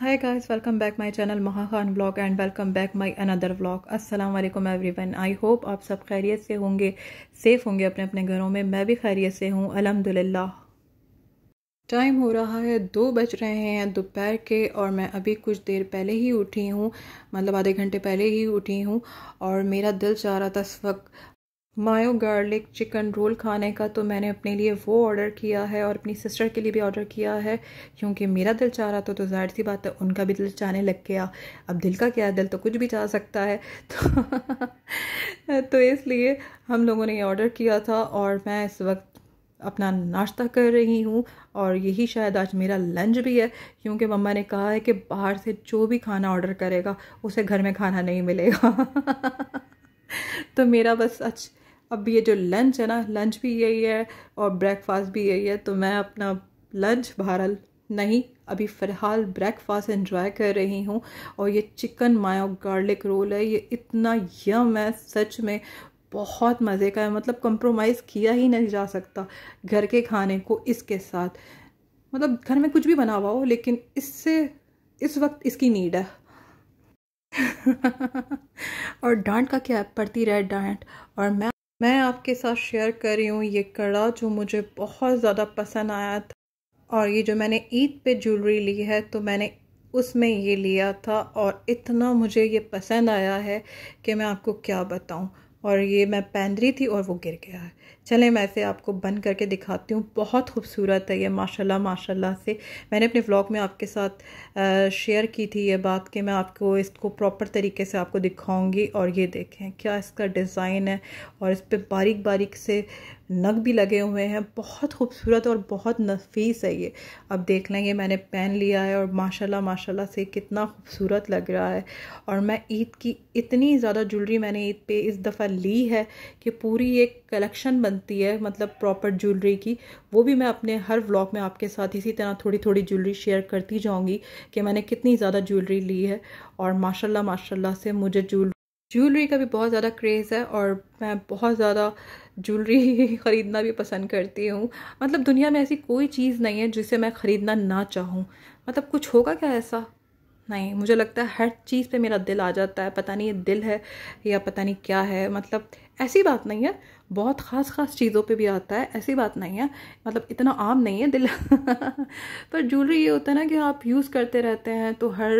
hi guys welcome back my channel Maha Khan blog and welcome back my another vlog अस्सलाम वालेकुम everyone I hope आप सब खैरियत से होंगे सेफ़ होंगे अपने अपने घरों में मैं भी खैरियत से हूँ अलहमदिल्ला टाइम हो रहा है दो बज रहे हैं दोपहर के और मैं अभी कुछ देर पहले ही उठी हूँ मतलब आधे घंटे पहले ही उठी हूँ और मेरा दिल चाह रहा था इस वक्त मायो गार्लिक चिकन रोल खाने का तो मैंने अपने लिए वो ऑर्डर किया है और अपनी सिस्टर के लिए भी ऑर्डर किया है क्योंकि मेरा दिल चाह रहा था तो जाहिर सी बात है उनका भी दिल चाहने लग गया अब दिल का क्या है दिल तो कुछ भी चाह सकता है तो तो इसलिए हम लोगों ने ये ऑर्डर किया था और मैं इस वक्त अपना नाश्ता कर रही हूँ और यही शायद आज मेरा लंच भी है क्योंकि मम्मा ने कहा है कि बाहर से जो भी खाना ऑर्डर करेगा उसे घर में खाना नहीं मिलेगा तो मेरा बस अच्छा अब ये जो लंच है ना लंच भी यही है और ब्रेकफास्ट भी यही है तो मैं अपना लंच बाहर नहीं अभी फ़िलहाल ब्रेकफास्ट इन्जॉय कर रही हूँ और ये चिकन मायो गार्लिक रोल है ये इतना यम है सच में बहुत मज़े का है मतलब कंप्रोमाइज़ किया ही नहीं जा सकता घर के खाने को इसके साथ मतलब घर में कुछ भी बना हुआ हो लेकिन इससे इस वक्त इसकी नीड है और डांट का क्या पड़ती रहे डांट और मैं मैं आपके साथ शेयर कर रही हूँ ये कड़ा जो मुझे बहुत ज़्यादा पसंद आया था और ये जो मैंने ईद पे ज्वेलरी ली है तो मैंने उसमें ये लिया था और इतना मुझे ये पसंद आया है कि मैं आपको क्या बताऊँ और ये मैं पहन रही थी और वो गिर गया है चलें मैं ऐसे आपको बंद करके दिखाती हूँ बहुत खूबसूरत है ये माशाल्लाह माशाल्लाह से मैंने अपने व्लॉग में आपके साथ शेयर की थी ये बात कि मैं आपको इसको प्रॉपर तरीके से आपको दिखाऊंगी और ये देखें क्या इसका डिज़ाइन है और इस पर बारीक बारीक से नग भी लगे हुए हैं बहुत खूबसूरत और बहुत नफीस है ये अब देख लेंगे मैंने पहन लिया है और माशाल्लाह माशाल्लाह से कितना खूबसूरत लग रहा है और मैं ईद की इतनी ज़्यादा ज्वेलरी मैंने ईद पे इस दफ़ा ली है कि पूरी एक कलेक्शन बन बनती है मतलब प्रॉपर ज्वेलरी की वो भी मैं अपने हर व्लॉग में आपके साथ इसी तरह थोड़ी थोड़ी ज्वेलरी शेयर करती जाऊँगी कि मैंने कितनी ज़्यादा ज्वेलरी ली है और माशाल्लाह माशाल्लाह से मुझे ज्वेलरी ज्वेलरी का भी बहुत ज़्यादा क्रेज़ है और मैं बहुत ज़्यादा ज्वेलरी ख़रीदना भी पसंद करती हूँ मतलब दुनिया में ऐसी कोई चीज़ नहीं है जिसे मैं ख़रीदना ना चाहूँ मतलब कुछ होगा क्या ऐसा नहीं मुझे लगता है हर चीज़ पे मेरा दिल आ जाता है पता नहीं ये दिल है या पता नहीं क्या है मतलब ऐसी बात नहीं है बहुत ख़ास ख़ास चीज़ों पे भी आता है ऐसी बात नहीं है मतलब इतना आम नहीं है दिल पर ज्वेलरी ये होता है ना कि आप यूज़ करते रहते हैं तो हर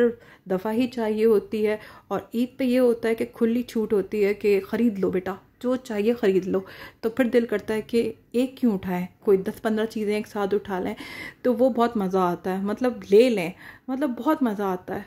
दफ़ा ही चाहिए होती है और ईद पे ये होता है कि खुली छूट होती है कि ख़रीद लो बेटा जो चाहिए ख़रीद लो तो फिर दिल करता है कि एक क्यों उठाएं कोई दस पंद्रह चीज़ें एक साथ उठा लें तो वो बहुत मज़ा आता है मतलब ले लें मतलब बहुत मज़ा आता है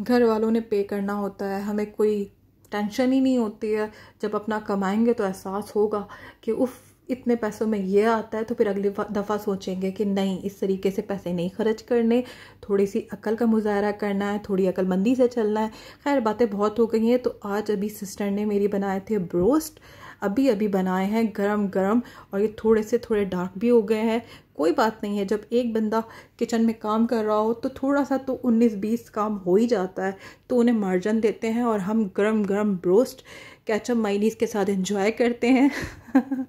घर वालों ने पे करना होता है हमें कोई टेंशन ही नहीं होती है जब अपना कमाएंगे तो एहसास होगा कि उफ़ इतने पैसों में ये आता है तो फिर अगली दफ़ा सोचेंगे कि नहीं इस तरीके से पैसे नहीं खर्च करने थोड़ी सी अकल का मुजाहरा करना है थोड़ी अकलमंदी से चलना है खैर बातें बहुत हो गई हैं तो आज अभी सिस्टर ने मेरी बनाए थे ब्रोस्ट अभी अभी बनाए हैं गरम गरम और ये थोड़े से थोड़े डार्क भी हो गए हैं कोई बात नहीं है जब एक बंदा किचन में काम कर रहा हो तो थोड़ा सा तो 19-20 काम हो ही जाता है तो उन्हें मार्जन देते हैं और हम गरम गरम ब्रोस्ट कैचअप माइनीज़ के साथ एंजॉय करते हैं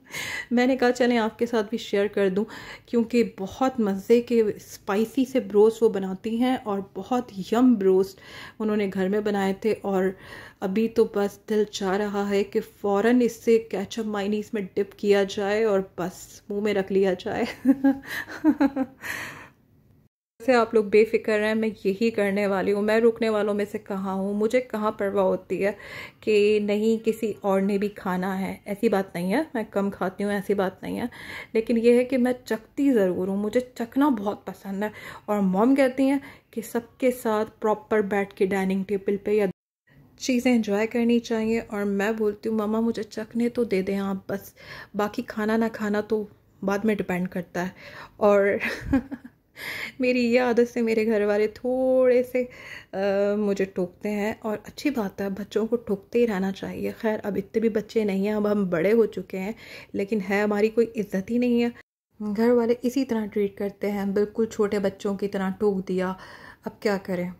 मैंने कहा चलें आपके साथ भी शेयर कर दूं क्योंकि बहुत मज़े के स्पाइसी से ब्रोस्ट वो बनाती हैं और बहुत यम ब्रोस्ट उन्होंने घर में बनाए थे और अभी तो बस दिल चाह रहा है कि फ़ौर इससे कैचअप माइनीज़ में डिप किया जाए और बस मुँह में रख लिया जाए से आप लोग बेफिक्र हैं मैं यही करने वाली हूँ मैं रुकने वालों में से कहाँ हूँ मुझे कहाँ परवाह होती है कि नहीं किसी और ने भी खाना है ऐसी बात नहीं है मैं कम खाती हूँ ऐसी बात नहीं है लेकिन यह है कि मैं चखती ज़रूर हूँ मुझे चखना बहुत पसंद है और मॉम कहती हैं कि सबके साथ प्रॉपर बैठ के डाइनिंग टेबल पर या चीज़ें इंजॉय करनी चाहिए और मैं बोलती हूँ मामा मुझे चखने तो दे दें आप हाँ, बस बाकी खाना ना खाना तो बाद में डिपेंड करता है और मेरी ये आदत से मेरे घर वाले थोड़े से आ, मुझे टोकते हैं और अच्छी बात है बच्चों को टोकते ही रहना चाहिए खैर अब इतने भी बच्चे नहीं हैं अब हम बड़े हो चुके हैं लेकिन है हमारी कोई इज्जत ही नहीं है घर वाले इसी तरह ट्रीट करते हैं बिल्कुल छोटे बच्चों की तरह टोक दिया अब क्या करें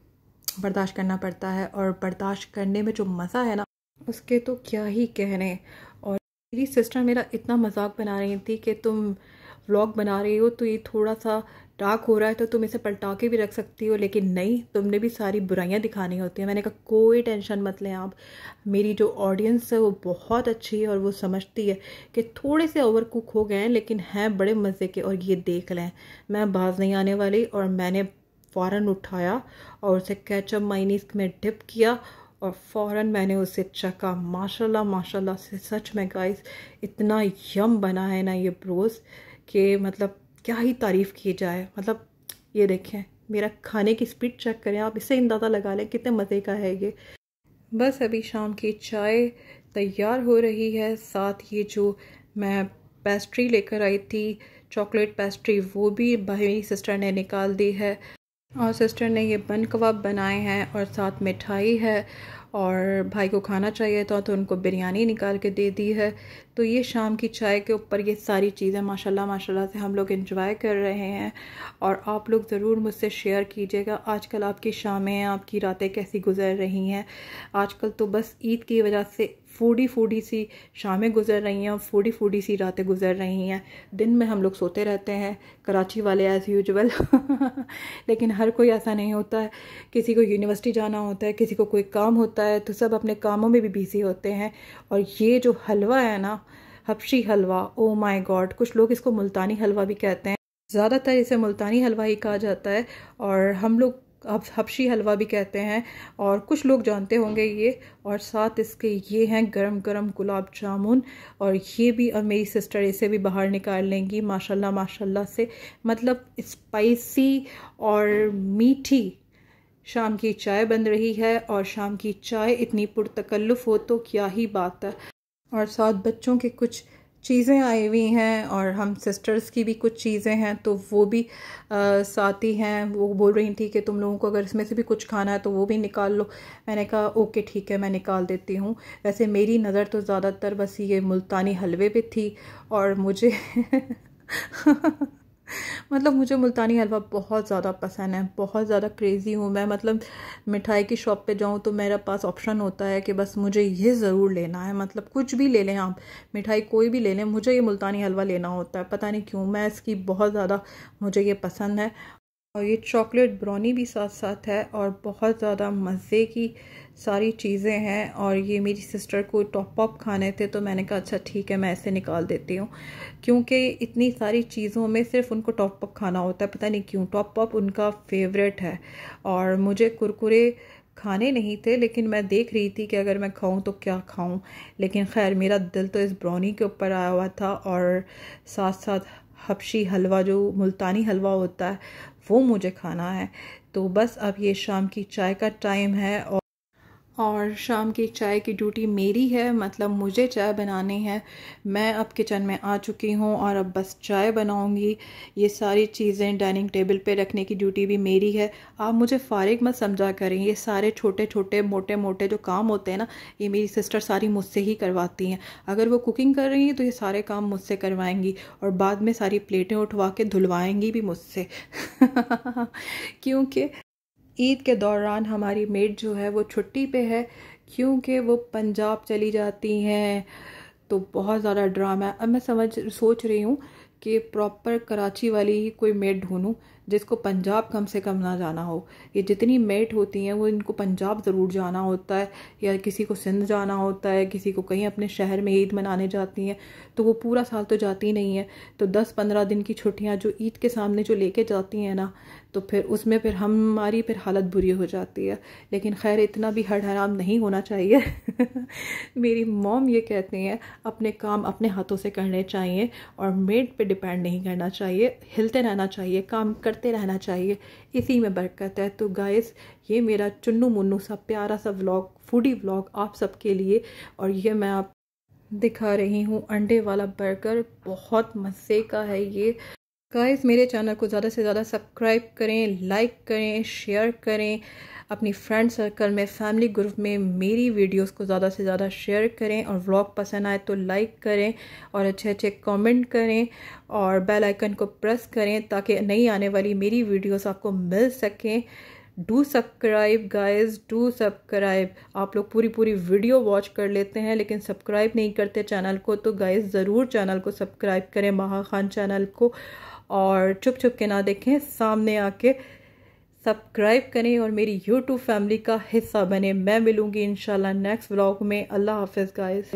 बर्दाश्त करना पड़ता है और बर्दाश्त करने में जो मज़ा है ना उसके तो क्या ही कहने मेरी सिस्टर मेरा इतना मजाक बना रही थी कि तुम व्लॉग बना रही हो तो ये थोड़ा सा डार्क हो रहा है तो तुम इसे पलटा के भी रख सकती हो लेकिन नहीं तुमने भी सारी बुराइयां दिखानी होती हैं मैंने कहा कोई टेंशन मत लें आप मेरी जो ऑडियंस है वो बहुत अच्छी है और वो समझती है कि थोड़े से ओवर कुक हो गए हैं लेकिन हैं बड़े मज़े के और ये देख लें मैं बाज नहीं आने वाली और मैंने फ़ौरन उठाया और उसे कैचअप माइनीस में डिप किया और फ़ौर मैंने उसे चखा माशाल्लाह माशाल्लाह से सच में गाइस इतना यम बना है ना ये ब्रोस कि मतलब क्या ही तारीफ़ की जाए मतलब ये देखें मेरा खाने की स्पीड चेक करें आप इसे अंदाज़ा लगा लें कितने मज़े का है ये बस अभी शाम की चाय तैयार हो रही है साथ ये जो मैं पेस्ट्री लेकर आई थी चॉकलेट पेस्ट्री वो भी भाई सिस्टर ने निकाल दी है और सिस्टर ने ये बन कबाब बनाए हैं और साथ मिठाई है और भाई को खाना चाहिए था तो उनको बिरयानी निकाल के दे दी है तो ये शाम की चाय के ऊपर ये सारी चीज़ें माशाल्लाह माशाल्लाह से हम लोग इन्जॉय कर रहे हैं और आप लोग ज़रूर मुझसे शेयर कीजिएगा आजकल आपकी शामें आपकी रातें कैसी गुजर रही हैं आजकल तो बस ईद की वजह से फूडी फूडी सी शामें गुजर रही हैं और फूडी फूडी सी रातें गुजर रही हैं दिन में हम लोग सोते रहते हैं कराची वाले एज़ यूजल लेकिन हर कोई ऐसा नहीं होता है किसी को यूनिवर्सिटी जाना होता है किसी को कोई काम होता है है तो सब अपने कामों में भी बिजी होते हैं और ये जो हलवा है ना हपशी हलवा ओ माई गॉड कुछ लोग इसको मुल्तानी हलवा भी कहते हैं ज़्यादातर इसे मुल्तानी हलवा ही कहा जाता है और हम लोग हपशी हलवा भी कहते हैं और कुछ लोग जानते होंगे ये और साथ इसके ये हैं गरम गरम गुलाब जामुन और ये भी अब मेरी सिस्टर इसे भी बाहर निकाल लेंगी माशाल्लाह माशाल्लाह से मतलब स्पाइसी और मीठी शाम की चाय बन रही है और शाम की चाय इतनी पुरतकल्लुफ़ हो तो क्या ही बात है और साथ बच्चों के कुछ चीज़ें आई हुई हैं और हम सिस्टर्स की भी कुछ चीज़ें हैं तो वो भी आ, साथी हैं वो बोल रही थी कि तुम लोगों को अगर इसमें से भी कुछ खाना है तो वो भी निकाल लो मैंने कहा ओके ठीक है मैं निकाल देती हूँ वैसे मेरी नज़र तो ज़्यादातर बस ये मुल्तानी हलवे पे थी और मुझे मतलब मुझे मुल्तानी हलवा बहुत ज़्यादा पसंद है बहुत ज़्यादा क्रेज़ी हूँ मैं मतलब मिठाई की शॉप पे जाऊँ तो मेरा पास ऑप्शन होता है कि बस मुझे ये ज़रूर लेना है मतलब कुछ भी ले लें आप मिठाई कोई भी ले लें मुझे ये मुल्तानी हलवा लेना होता है पता नहीं क्यों मैं इसकी बहुत ज़्यादा मुझे ये पसंद है और ये चॉकलेट ब्राउनी भी साथ साथ है और बहुत ज़्यादा मज़े की सारी चीज़ें हैं और ये मेरी सिस्टर को टॉप अप खाने थे तो मैंने कहा अच्छा ठीक है मैं ऐसे निकाल देती हूँ क्योंकि इतनी सारी चीज़ों में सिर्फ उनको टॉप अप खाना होता है पता नहीं क्यों टॉप अप उनका फेवरेट है और मुझे कुरकुरे खाने नहीं थे लेकिन मैं देख रही थी कि अगर मैं खाऊं तो क्या खाऊं लेकिन खैर मेरा दिल तो इस ब्राउनी के ऊपर आया हुआ था और साथ साथ हबशी हलवा जो मुल्तानी हलवा होता है वो मुझे खाना है तो बस अब ये शाम की चाय का टाइम है और और शाम की चाय की ड्यूटी मेरी है मतलब मुझे चाय बनानी है मैं अब किचन में आ चुकी हूँ और अब बस चाय बनाऊँगी ये सारी चीज़ें डाइनिंग टेबल पे रखने की ड्यूटी भी मेरी है आप मुझे फारिग मत समझा करें ये सारे छोटे छोटे मोटे मोटे जो काम होते हैं ना ये मेरी सिस्टर सारी मुझसे ही करवाती हैं अगर वो कुकिंग कर रही हैं तो ये सारे काम मुझसे करवाएँगी और बाद में सारी प्लेटें उठवा के धुलवाएंगी भी मुझसे क्योंकि ईद के दौरान हमारी मेड जो है वो छुट्टी पे है क्योंकि वो पंजाब चली जाती हैं तो बहुत ज़्यादा ड्रामा है अब मैं समझ सोच रही हूँ कि प्रॉपर कराची वाली ही कोई मेड ढूंढूँ जिसको पंजाब कम से कम ना जाना हो ये जितनी मेट होती हैं वो इनको पंजाब ज़रूर जाना होता है या किसी को सिंध जाना होता है किसी को कहीं अपने शहर में ईद मनाने जाती हैं तो वो पूरा साल तो जाती नहीं है तो दस पंद्रह दिन की छुट्टियाँ जो ईद के सामने जो लेके जाती हैं ना तो फिर उसमें फिर हमारी फिर हालत बुरी हो जाती है लेकिन खैर इतना भी हर हराम नहीं होना चाहिए मेरी मॉम ये कहती हैं अपने काम अपने हाथों से करने चाहिए और मेड पे डिपेंड नहीं करना चाहिए हिलते रहना चाहिए काम कर करते रहना चाहिए इसी में बरकत है तो गाइस ये मेरा चुन्नू मुन्नू सा प्यारा सा व्लॉग फूडी व्लॉग आप सबके लिए और ये मैं आप दिखा रही हूँ अंडे वाला बर्गर बहुत मज़े का है ये गाइस मेरे चैनल को ज़्यादा से ज़्यादा सब्सक्राइब करें लाइक करें शेयर करें अपनी फ्रेंड सर्कल में फैमिली ग्रुप में मेरी वीडियोस को ज़्यादा से ज़्यादा शेयर करें और व्लॉग पसंद आए तो लाइक करें और अच्छे अच्छे कमेंट करें और बेल आइकन को प्रेस करें ताकि नई आने वाली मेरी वीडियोस आपको मिल सकें do subscribe guys do subscribe आप लोग पूरी पूरी वीडियो वॉच कर लेते हैं लेकिन सब्सक्राइब नहीं करते चैनल को तो गाइज़ ज़रूर चैनल को सब्सक्राइब करें महा खान चैनल को और चुप चुप के ना देखें सामने आके सब्सक्राइब करें और मेरी यूट्यूब फैमिली का हिस्सा बने मैं मिलूंगी इन नेक्स्ट व्लॉग में अल्लाह हाफिज़ गाइस